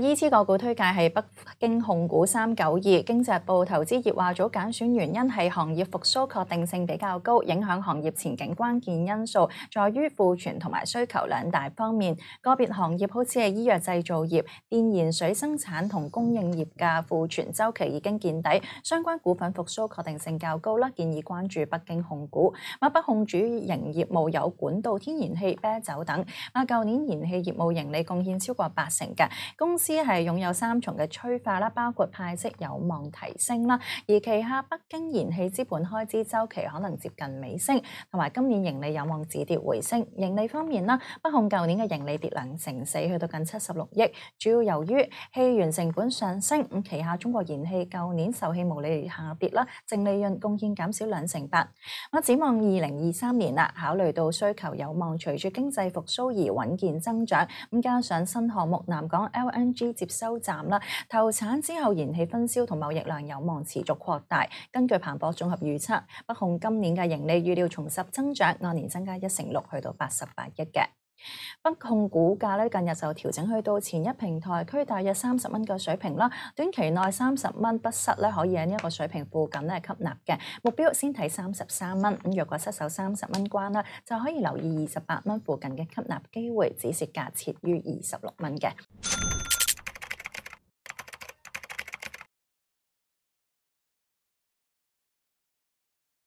依次個股推介係北京控股三九二經濟部投資業話組揀選原因係行業復甦確定性比較高，影響行業前景關鍵因素在於庫存同埋需求兩大方面。個別行業好似係醫藥製造業、電鹽水生產同供應業嘅庫存周期已經見底，相關股份復甦確定性較高啦，建議關注北京控股。北控主營業務有管道天然氣、啤酒等。啊，舊年燃氣業務盈利貢獻超過八成嘅公司。之係擁有三重嘅催化啦，包括派息有望提升啦，而旗下北京燃氣資本開支週期可能接近尾聲，同埋今年盈利有望止跌回升。盈利方面啦，北控舊年嘅盈利跌兩成四，去到近七十六億，主要由於氣源成本上升，咁旗下中國燃氣舊年受氣毛利下跌啦，淨利潤貢獻減少兩成八。我展望二零二三年啦，考慮到需求有望隨住經濟復甦而穩健增長，咁加上新項目南港 LNG。接收站啦，投产之后燃气分销同贸易量有望持续扩大。根据彭博综合预测，北控今年嘅盈利预料重拾增长，按年增加一成六，去到八十八亿嘅。北控股价咧近日就调整去到前一平台区大约三十蚊嘅水平啦。短期内三十蚊不失咧可以喺呢一个水平附近咧吸纳嘅目标，先睇三十三蚊。咁若果失守三十蚊关啦，就可以留意二十八蚊附近嘅吸纳机会，只是价切于二十六蚊嘅。